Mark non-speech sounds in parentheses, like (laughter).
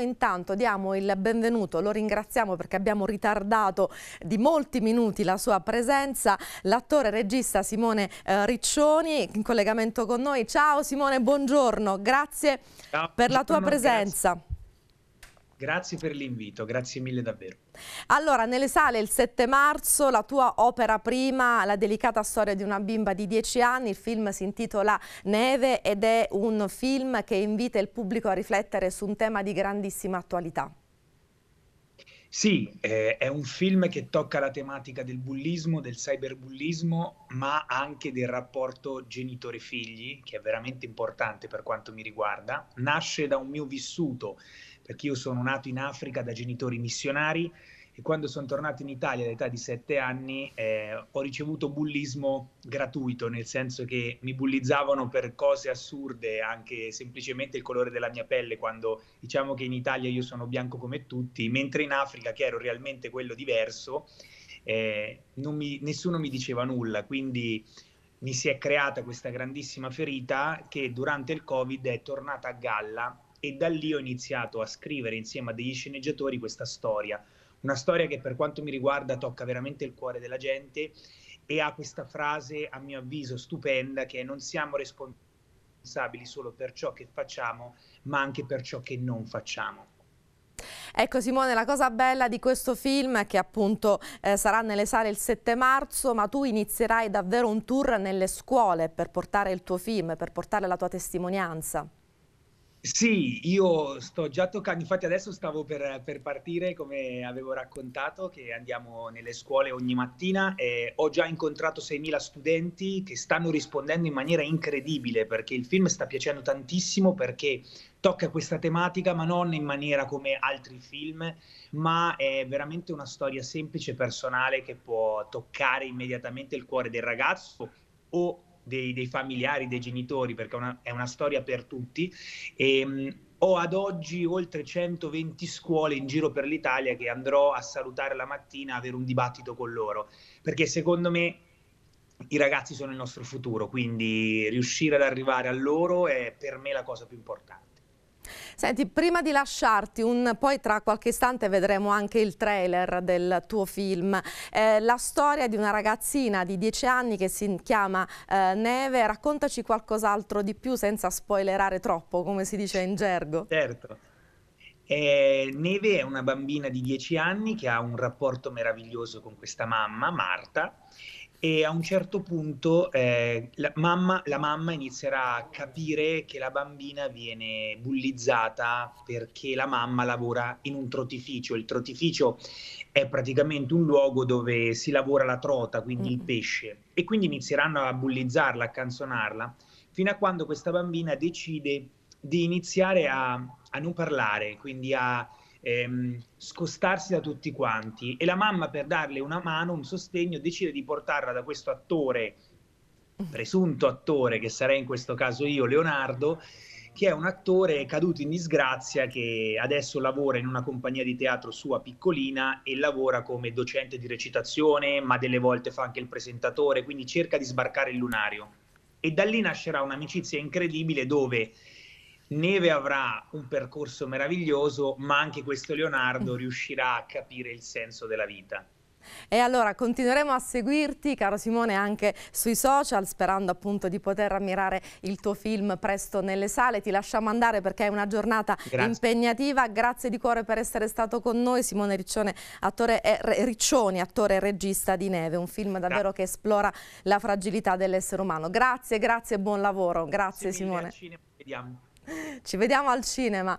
intanto diamo il benvenuto, lo ringraziamo perché abbiamo ritardato di molti minuti la sua presenza, l'attore e regista Simone eh, Riccioni in collegamento con noi. Ciao Simone, buongiorno, grazie Ciao. per la tua presenza. Grazie. Grazie per l'invito, grazie mille davvero. Allora, nelle sale il 7 marzo la tua opera prima, la delicata storia di una bimba di 10 anni, il film si intitola Neve ed è un film che invita il pubblico a riflettere su un tema di grandissima attualità. Sì, eh, è un film che tocca la tematica del bullismo, del cyberbullismo, ma anche del rapporto genitore-figli, che è veramente importante per quanto mi riguarda. Nasce da un mio vissuto, perché io sono nato in Africa da genitori missionari e quando sono tornato in Italia all'età di sette anni eh, ho ricevuto bullismo gratuito, nel senso che mi bullizzavano per cose assurde, anche semplicemente il colore della mia pelle, quando diciamo che in Italia io sono bianco come tutti, mentre in Africa, che ero realmente quello diverso, eh, mi, nessuno mi diceva nulla, quindi mi si è creata questa grandissima ferita che durante il Covid è tornata a galla e da lì ho iniziato a scrivere insieme a degli sceneggiatori questa storia una storia che per quanto mi riguarda tocca veramente il cuore della gente e ha questa frase, a mio avviso, stupenda che è non siamo responsabili solo per ciò che facciamo, ma anche per ciò che non facciamo. Ecco Simone, la cosa bella di questo film che appunto eh, sarà nelle sale il 7 marzo, ma tu inizierai davvero un tour nelle scuole per portare il tuo film, per portare la tua testimonianza. Sì, io sto già toccando, infatti adesso stavo per, per, partire come avevo raccontato che andiamo nelle scuole ogni mattina e ho già incontrato 6.000 studenti che stanno rispondendo in maniera incredibile perché il film sta piacendo tantissimo perché tocca questa tematica ma non in maniera come altri film ma è veramente una storia semplice, e personale che può toccare immediatamente il cuore del ragazzo o dei, dei familiari, dei genitori, perché una, è una storia per tutti. E, ehm, ho ad oggi oltre 120 scuole in giro per l'Italia che andrò a salutare la mattina, avere un dibattito con loro, perché secondo me i ragazzi sono il nostro futuro, quindi riuscire ad arrivare a loro è per me la cosa più importante. Senti, prima di lasciarti, un, poi tra qualche istante vedremo anche il trailer del tuo film, eh, la storia di una ragazzina di 10 anni che si chiama eh, Neve, raccontaci qualcos'altro di più senza spoilerare troppo, come si dice in gergo. Certo. Eh, Neve è una bambina di 10 anni che ha un rapporto meraviglioso con questa mamma, Marta, e a un certo punto eh, la, mamma, la, mamma, inizierà a capire che la bambina viene bullizzata perché la mamma lavora in un trotificio. Il trotificio è praticamente un luogo dove si lavora la trota, quindi mm. il pesce, e quindi inizieranno a bullizzarla, a canzonarla, fino a quando questa bambina decide di iniziare a, a non parlare, quindi a ehm, scostarsi da tutti quanti e la mamma per darle una mano, un sostegno, decide di portarla da questo attore, presunto attore che sarei in questo caso io, Leonardo, che è un attore caduto in disgrazia che adesso lavora in una compagnia di teatro sua piccolina e lavora come docente di recitazione, ma delle volte fa anche il presentatore, quindi cerca di sbarcare il lunario. E da lì nascerà un'amicizia incredibile dove Neve avrà un percorso meraviglioso, ma anche questo Leonardo (laughs) riuscirà a capire il senso della vita. E allora continueremo a seguirti, caro Simone, anche sui social, sperando appunto di poter ammirare il tuo film presto nelle sale. Ti lasciamo andare perché è una giornata Grazie. impegnativa. Grazie di cuore per essere stato con noi, Simone Riccione, attore eh, Riccioni, attore e regista di Neve, un film davvero grazie. che esplora la fragilità dell'essere umano. Grazie, grazie e buon lavoro. Grazie, grazie Simone. Vediamo. Ci vediamo al cinema.